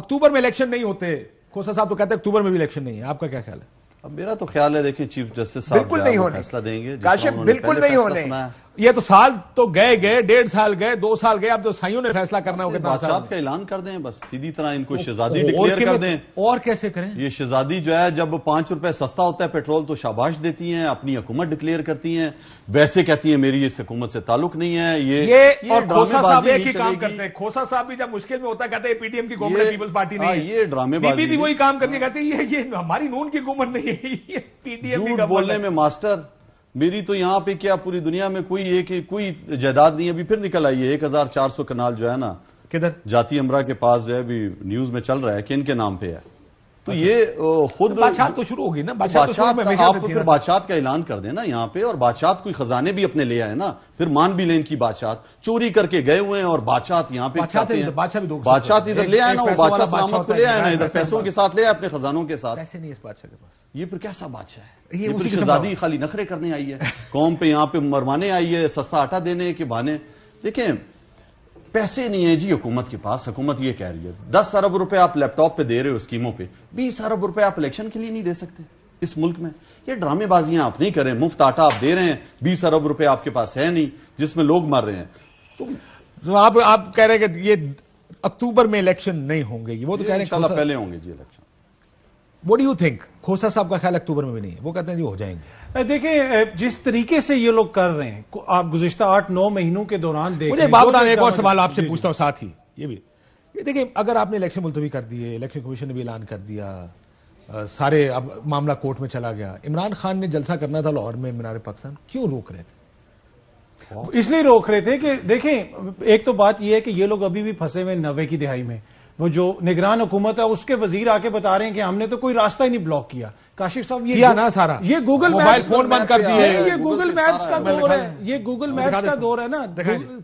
अक्टूबर में इलेक्शन नहीं होते खोसा साहब तो कहते हैं अक्टूबर में भी इलेक्शन नहीं है आपका क्या ख्याल है अब मेरा तो ख्याल है देखिए चीफ जस्टिस साहब बिल्कुल नहीं होने फैसला देंगे बिल्कुल नहीं होने ये तो साल तो गए गए डेढ़ साल गए दो साल गए अब तो साइयों ने फैसला करना होगा बादशाह का ऐलान कर दें बस सीधी तरह इनको शहजादी डिक्लेयर कर दें और कैसे करें ये शहजादी जो है जब पांच रुपए सस्ता होता है पेट्रोल तो शाबाश देती हैं अपनी हुकूमत डिक्लेयर करती हैं वैसे कहती हैं मेरी इस हुकूमत से ताल्लुक नहीं है ये, ये, और खोसा साहब एक ही काम करते हैं खोसा साहब भी जब मुश्किल में होता कहते हैं पीटीएम की गवर्नमेंट पीपल्स पार्टी हाँ, नहीं ये ड्रामेबाजी भी वही काम है हाँ। कहते हैं ये हमारी नून की हुकूमत नहीं है पीटीएम बोलने में मास्टर मेरी तो यहाँ पे क्या पूरी दुनिया में कोई एक कोई जायदाद नहीं अभी फिर निकल आई है एक हजार चार सौ कनाल जो है ना किधर जाति अमरा के पास जो है अभी न्यूज में चल रहा है कि इनके नाम पे है तो ये खुद तो बादशाह तो शुरू होगी ना बादशाह तो, तो आप फिर बादशाह का ऐलान कर देना यहाँ पे और बादशाह कोई खजाने भी अपने ले आए ना फिर मान भी लें इनकी बादशाह चोरी करके गए हुए हैं और बादशाह यहाँ पे बादशाह तो इधर ले आए ना वो बादशाह सलामत को ले आए ना इधर पैसों के साथ ले आए अपने खजानों के साथ ऐसे नहीं इस बादशाह के पास ये फिर कैसा बादशाह है ये शहजादी खाली नखरे करने आई है कौम पे यहाँ पे मरवाने आई है सस्ता आटा देने के बहाने देखिये पैसे नहीं है जी हुकूमत के पास हुकूमत ये कह रही है दस अरब रुपए आप लैपटॉप पे दे रहे हो स्कीमों पे बीस अरब रुपए आप इलेक्शन के लिए नहीं दे सकते इस मुल्क में ये ड्रामेबाजियां आप नहीं करें मुफ्त आटा आप दे रहे हैं बीस अरब रुपए आपके पास है नहीं जिसमें लोग मर रहे हैं तो, तो आप आप कह रहे हैं कि ये अक्टूबर में इलेक्शन नहीं होंगे वो तो कह रहे हैं पहले होंगे जी election what do think Khosa साहब का ख्याल अक्टूबर में भी नहीं है वो कहते हैं जी हो जाएंगे देखें जिस तरीके से ये लोग कर रहे हैं आप गुजशत आठ नौ महीनों के दौरान देख मुझे बाबा एक और सवाल मतलब आपसे पूछता हूँ साथ ही ये भी ये देखिए अगर आपने इलेक्शन मुलतवी कर दिए इलेक्शन कमीशन ने भी ऐलान कर दिया आ, सारे अब मामला कोर्ट में चला गया इमरान खान ने जलसा करना था लाहौर में मीनार पाकिस्तान क्यों रोक रहे थे इसलिए रोक रहे थे कि देखें एक तो बात यह है कि ये लोग अभी भी फंसे हुए नब्बे की दिहाई में वो जो निगरान हुकूमत है उसके वजीर आके बता रहे हैं कि हमने तो कोई रास्ता ही नहीं ब्लॉक किया काशिफ साहब ये किया ना सारा ये गूगल मैप्स फोन बंद कर दिए ये गूगल मैप्स का दौर है ये गूगल मैप्स का दौर है ना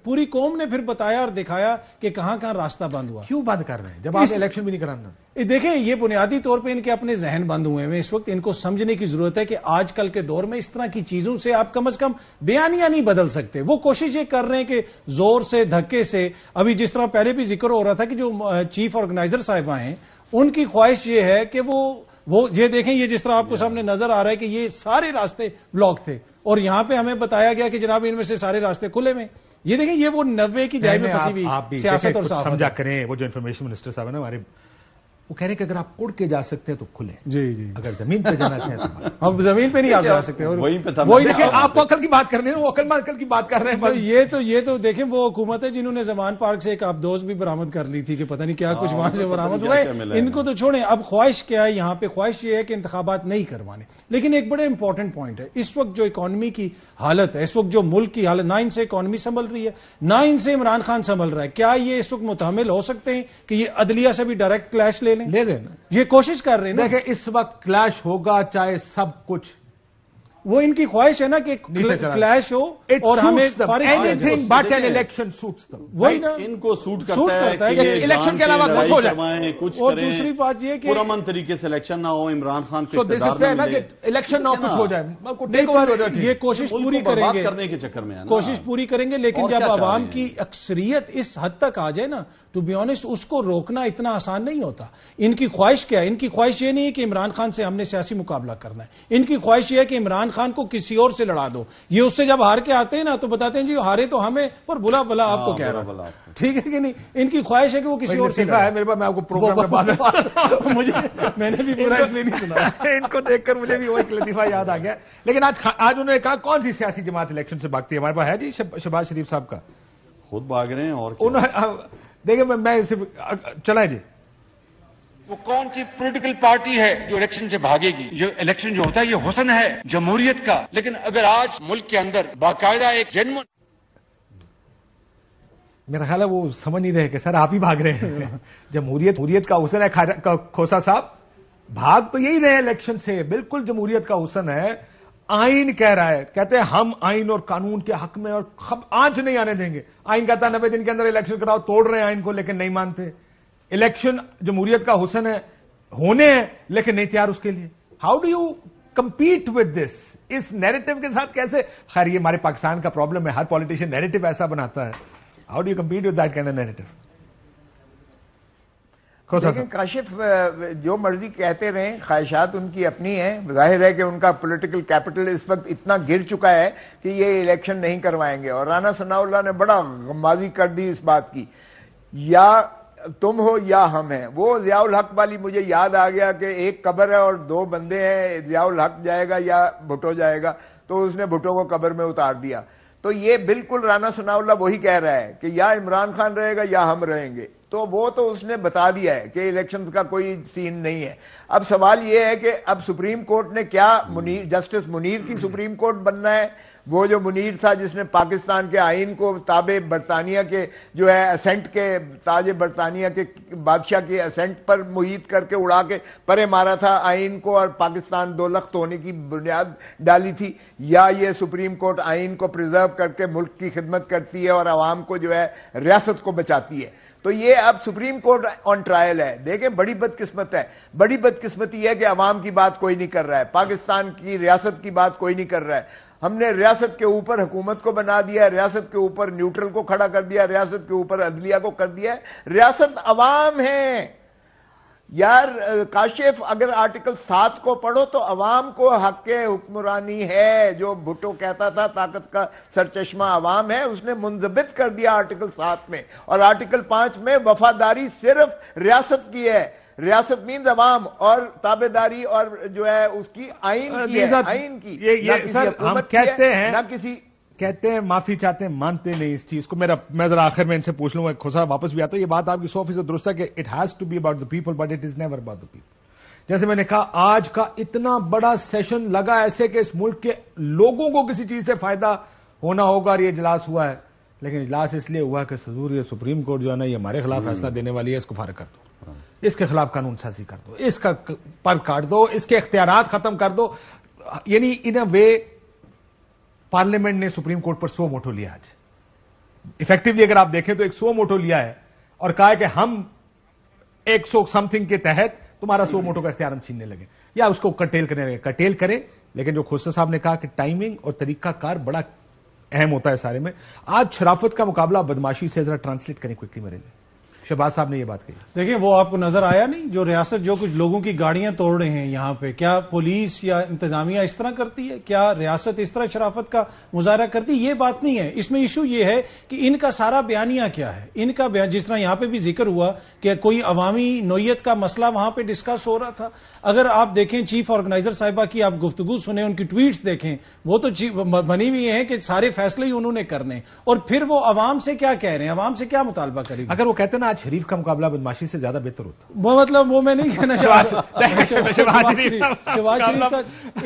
पूरी कौम ने फिर बताया और दिखाया कि कहाँ कहाँ रास्ता बंद हुआ क्यों बंद कर रहे हैं जब आप इलेक्शन भी नहीं कराना देखें ये बुनियादी तौर पे इनके अपने जहन बंद हुए हैं इस वक्त इनको समझने की जरूरत है कि आजकल के दौर में इस तरह की चीजों से आप कम अज कम बयानियां नहीं बदल सकते वो कोशिश ये कर रहे हैं कि जोर से धक्के से अभी जिस तरह पहले भी जिक्र हो रहा था कि जो चीफ ऑर्गेनाइजर साहब आए हैं उनकी ख्वाहिश ये है कि वो वो ये देखें ये जिस तरह आपको सामने नजर आ रहा है कि ये सारे रास्ते ब्लॉक थे और यहाँ पे हमें बताया गया कि जनाब इनमें से सारे रास्ते खुले में ये देखें ये वो नब्बे की दहाई में फंसी हुई सियासत और समझा करें वो जो इन्फॉर्मेशन मिनिस्टर साहब है ना हमारे वो कह रहे हैं कि अगर आप उड़ के जा सकते हैं तो खुले जी जी अगर जमीन पे जाना चाहें तो हम जमीन पे नहीं आप जा सकते और वही वही देखें आप अकल की बात कर रहे हैं वो अकल मकल की बात कर रहे हैं तो ये तो ये तो देखें वो हुकूमत है जिन्होंने जमान पार्क से एक आबदोज भी बरामद कर ली थी कि पता नहीं क्या कुछ हाँ, वहां से तो बरामद हुआ इनको तो छोड़े अब ख्वाहिश क्या है यहाँ पे ख्वाहिश ये है कि इंतबात नहीं करवाने लेकिन एक बड़े इंपॉर्टेंट पॉइंट है इस वक्त जो इकॉनमी की हालत है इस वक्त जो मुल्क की हालत ना इनसे इकॉनमी संभल रही है ना इनसे इमरान खान संभल रहा है क्या ये इस वक्त मुतहमल हो सकते हैं कि ये अदलिया से भी डायरेक्ट क्लैश ले लें ले लेना ये कोशिश कर रहे हैं देखिए इस वक्त क्लैश होगा चाहे सब कुछ वो इनकी ख्वाहिश है ना कि क्लैश हो It और हमें anything but an election suits them वही ना इनको सूट करता, सूट करता है, है इलेक्शन के अलावा कुछ हो जाए कुछ और दूसरी बात ये कि अमन तरीके से इलेक्शन ना हो इमरान खान के दिस इज ना कि इलेक्शन ना हो कुछ हो जाए ये कोशिश पूरी करेंगे करने के चक्कर में कोशिश पूरी करेंगे लेकिन जब आवाम की अक्सरियत इस हद तक आ जाए ना टू बी ऑनेस्ट उसको रोकना इतना आसान नहीं होता इनकी ख्वाहिश क्या है इनकी ख्वाहिश ये नहीं है कि इमरान खान से हमने सियासी मुकाबला करना है इनकी ख्वाहिश यह है कि इमरान खान को किसी और से लड़ा दो ये उससे जब हार के आते हैं ना तो बताते हैं जी हारे तो हमें पर बुला बुला हाँ, आपको कह रहा था ठीक है कि नहीं इनकी ख्वाहिश है कि वो किसी और से है मेरे पास मैं आपको प्रोग्राम में मुझे मैंने भी बुरा इसलिए नहीं सुना इनको देखकर मुझे भी वो एक लतीफा याद आ गया लेकिन आज आज उन्होंने कहा कौन सी सियासी जमात इलेक्शन से भागती है हमारे पास है जी शहबाज शरीफ साहब का खुद भाग रहे हैं और देखिए मैं, मैं सिर्फ चला जी वो कौन सी पॉलिटिकल पार्टी है जो इलेक्शन से भागेगी जो इलेक्शन जो होता है ये हुसन है जमहूरियत का लेकिन अगर आज मुल्क के अंदर बाकायदा एक जन्म मेरा ख्याल है वो समझ नहीं रहे कि सर आप ही भाग रहे हैं जमहूरियत जमहूरियत का हुसन है खोसा साहब भाग तो यही रहे इलेक्शन से बिल्कुल जमहूरियत का हुसन है आइन कह रहा है कहते हैं हम आइन और कानून के हक में और खब आंच नहीं आने देंगे आइन कहता है नब्बे दिन के अंदर इलेक्शन कराओ तोड़ रहे हैं आइन को लेकिन नहीं मानते इलेक्शन जमहूरियत का हुसन है होने हैं लेकिन नहीं तैयार उसके लिए how do you compete with this इस नैरेटिव के साथ कैसे खैर ये हमारे पाकिस्तान का प्रॉब्लम है हर पॉलिटिशियन नैरेटिव ऐसा बनाता है how do you compete with that can of narrative लेकिन काशिफ जो मर्जी कहते रहे ख्वाहिशात उनकी अपनी है जाहिर है कि उनका पॉलिटिकल कैपिटल इस वक्त इतना गिर चुका है कि ये इलेक्शन नहीं करवाएंगे और राना सनाउल्ला ने बड़ा गमबाजी कर दी इस बात की या तुम हो या हम हैं वो जियाउल हक वाली मुझे याद आ गया कि एक कबर है और दो बंदे हैं जियाउल हक जाएगा या भुटो जाएगा तो उसने भुटो को कबर में उतार दिया तो ये बिल्कुल राना सनाउल्ला वही कह रहा है कि या इमरान खान रहेगा या हम रहेंगे तो वो तो उसने बता दिया है कि इलेक्शन का कोई सीन नहीं है अब सवाल यह है कि अब सुप्रीम कोर्ट ने क्या मुनीर जस्टिस मुनीर की सुप्रीम कोर्ट बनना है वो जो मुनीर था जिसने पाकिस्तान के आइन को ताबे बरतानिया के जो है असेंट के ताज बरतानिया के बादशाह के असेंट पर मुहित करके उड़ा के परे मारा था आइन को और पाकिस्तान दो लख्त होने की बुनियाद डाली थी या ये सुप्रीम कोर्ट आइन को प्रिजर्व करके मुल्क की खिदमत करती है और आवाम को जो है रियासत को बचाती है तो ये अब सुप्रीम कोर्ट ऑन ट्रायल है देखें बड़ी बदकिस्मत है बड़ी बदकिस्मती है कि अवाम की बात कोई नहीं कर रहा है पाकिस्तान की रियासत की बात कोई नहीं कर रहा है हमने रियासत के ऊपर हुकूमत को बना दिया है रियासत के ऊपर न्यूट्रल को खड़ा कर दिया रियासत के ऊपर अदलिया को कर दिया है रियासत अवाम है यार काशिफ अगर आर्टिकल सात को पढ़ो तो अवाम को हक हुक्मरानी है जो भुट्टो कहता था ताकत का सरचश्मा अवाम है उसने मुंजबित कर दिया आर्टिकल सात में और आर्टिकल पांच में वफादारी सिर्फ रियासत की है रियासत मीन अवाम और ताबेदारी और जो है उसकी आइन की आइन की ये, ये सर हम कहते हैं ना किसी कहते हैं माफी चाहते हैं मानते नहीं इस चीज को मेरा मैं जरा आखिर में इनसे पूछ लूंगा खुशा वापस भी आता है ये बात आपकी सौ फीसद दुरुस्त है कि it has to be about the people but it is never about the people जैसे मैंने कहा आज का इतना बड़ा सेशन लगा ऐसे कि इस मुल्क के लोगों को किसी चीज से फायदा होना होगा और ये इजलास हुआ है लेकिन इजलास इसलिए हुआ कि सजूर ये सुप्रीम कोर्ट जो है ना ये हमारे खिलाफ फैसला हम्म। देने वाली है इसको फारक कर दो इसके खिलाफ कानून साजी कर दो इसका पर काट दो इसके अख्तियार खत्म कर दो यानी इन अ वे पार्लियामेंट ने सुप्रीम कोर्ट पर सो मोटो लिया आज इफेक्टिवली अगर आप देखें तो एक सो मोटो लिया है और कहा है कि हम एक सौ समथिंग के तहत तुम्हारा सो मोटो का अख्तियार हम छीनने लगे या उसको कटेल करने लगे कटेल करें लेकिन जो खुर्सा साहब ने कहा कि टाइमिंग और तरीकाकार बड़ा अहम होता है सारे में आज शराफत का मुकाबला बदमाशी से जरा ट्रांसलेट करें क्विकली मेरे लिए शहबाज साहब ने ये बात कही देखिए वो आपको नजर आया नहीं जो रियासत जो कुछ लोगों की गाड़ियां तोड़ रहे हैं यहाँ पे क्या पुलिस या इंतजामिया इस तरह करती है क्या रियासत इस तरह शराफत का मुजाहरा करती है ये बात नहीं है इसमें इशू ये है कि इनका सारा बयानिया क्या है इनका बयान जिस तरह यहाँ पे भी जिक्र हुआ कि कोई अवामी नोयत का मसला वहां पर डिस्कस हो रहा था अगर आप देखें चीफ ऑर्गेनाइजर साहिबा की आप गुफ्तगु सुने उनकी ट्वीट देखें वो तो बनी हुई है कि सारे फैसले ही उन्होंने करने और फिर वो अवाम से क्या कह रहे हैं अवाम से क्या मुतालबा करेगी अगर वो कहते ना शरीफ का मुकाबला बदमाशी से ज्यादा बेहतर होता वो मतलब वो मैं नहीं कहना शहबाज शरीफ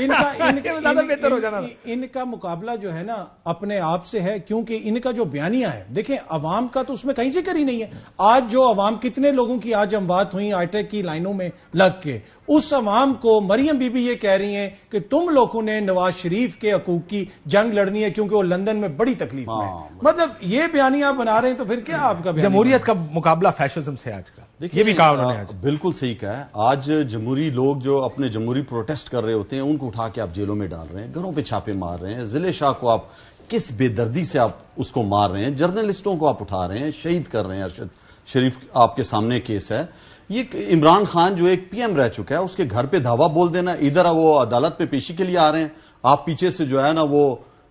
इनका इनका मुकाबला जो है ना अपने आप से है क्योंकि इनका जो बयानिया है देखें अवाम का तो उसमें कहीं से करी नहीं है आज जो अवाम कितने लोगों की आज हम बात हुई आईटेक की लाइनों में लग के उस अवाम को मरियम बीबी ये कह रही हैं कि तुम लोगों ने नवाज शरीफ के हकूक की जंग लड़नी है क्योंकि वो लंदन में बड़ी तकलीफ हाँ, है मतलब ये बयानी आप बना रहे हैं तो फिर क्या हम्म। आपका जमहूरियत का मुकाबला फैशनिज्म से आज का देखिए ये भी कहा उन्होंने हाँ, बिल्कुल सही कहा आज जमहूरी लोग जो अपने जमहूरी प्रोटेस्ट कर रहे होते हैं उनको उठा के आप जेलों में डाल रहे हैं घरों पर छापे मार रहे हैं जिले शाह को आप किस बेदर्दी से आप उसको मार रहे हैं जर्नलिस्टों को आप उठा रहे हैं शहीद कर रहे हैं अरशद शरीफ आपके सामने केस है ये इमरान खान जो एक पीएम रह चुका है उसके घर पे धावा बोल देना इधर वो अदालत पे पेशी के लिए आ रहे हैं आप पीछे से जो है ना वो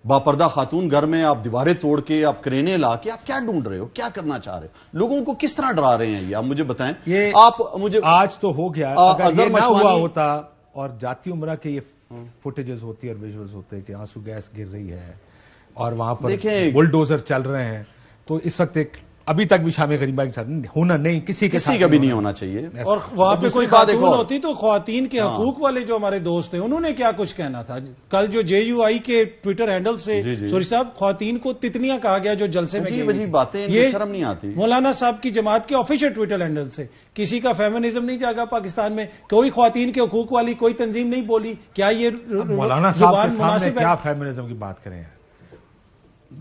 बापरदा खातून घर में आप दीवारें तोड़ के आप करेने ला के आप क्या ढूंढ रहे हो क्या करना चाह रहे हो लोगों को किस तरह डरा रहे हैं ये आप मुझे बताएं ये आप मुझे आज तो हो गया आ, अगर ये ना हुआ होता और जाती उम्र के ये फुटेजेस होती है और विजुअल्स होते कि आंसू गैस गिर रही है और वहां पर बुलडोजर चल रहे हैं तो इस वक्त एक अभी तक भी शाम गरीबा के साथ होना नहीं किसी के किसी का भी नहीं होना चाहिए और वहां पे कोई खातून होती तो खातन के हाँ। हकूक वाले जो हमारे दोस्त हैं उन्होंने क्या कुछ कहना था कल जो जे यू आई के ट्विटर हैंडल से सोरी साहब खातन को तितनियां कहा गया जो जलसे में बातें ये शर्म नहीं आती मौलाना साहब की जमात के ऑफिशियल ट्विटर हैंडल से किसी का फेमनिज्म नहीं जागा पाकिस्तान में कोई खातन के हकूक वाली कोई तंजीम नहीं बोली क्या ये मौलाना साहब क्या फेमनिज्म की बात करें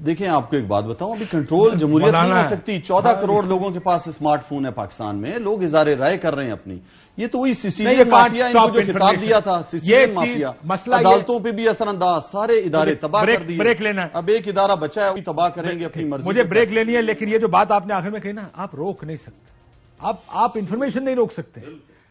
देखें आपको एक बात बताऊं अभी कंट्रोल जमहूरियत नहीं हो सकती चौदह हाँ, करोड़ लोगों के पास स्मार्टफोन है पाकिस्तान में लोग इजारे राय कर रहे हैं अपनी ये तो वही सिसीलियन माफिया इनको जो किताब दिया था सिसीलियन माफिया मसला अदालतों पे भी अंदाज सारे इदारे तबाह कर दिए ब्रेक लेना है अब एक इदारा बचा है तबाह करेंगे अपनी मर्जी मुझे ब्रेक लेनी है लेकिन ये जो बात आपने आखिर में कही ना आप रोक नहीं सकते आप आप इंफॉर्मेशन नहीं रोक सकते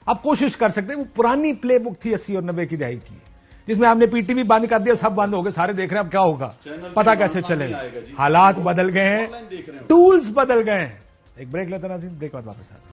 आप कोशिश कर सकते वो पुरानी प्ले बुक थी अस्सी और नब्बे की दहाई की जिसमें हमने पीटीवी बंद कर दिया सब बंद हो गए सारे देख रहे हैं अब क्या होगा पता कैसे चलेगा हालात बदल गए हैं टूल्स बदल गए हैं एक ब्रेक लेते नाजी ब्रेक बाद वापस आते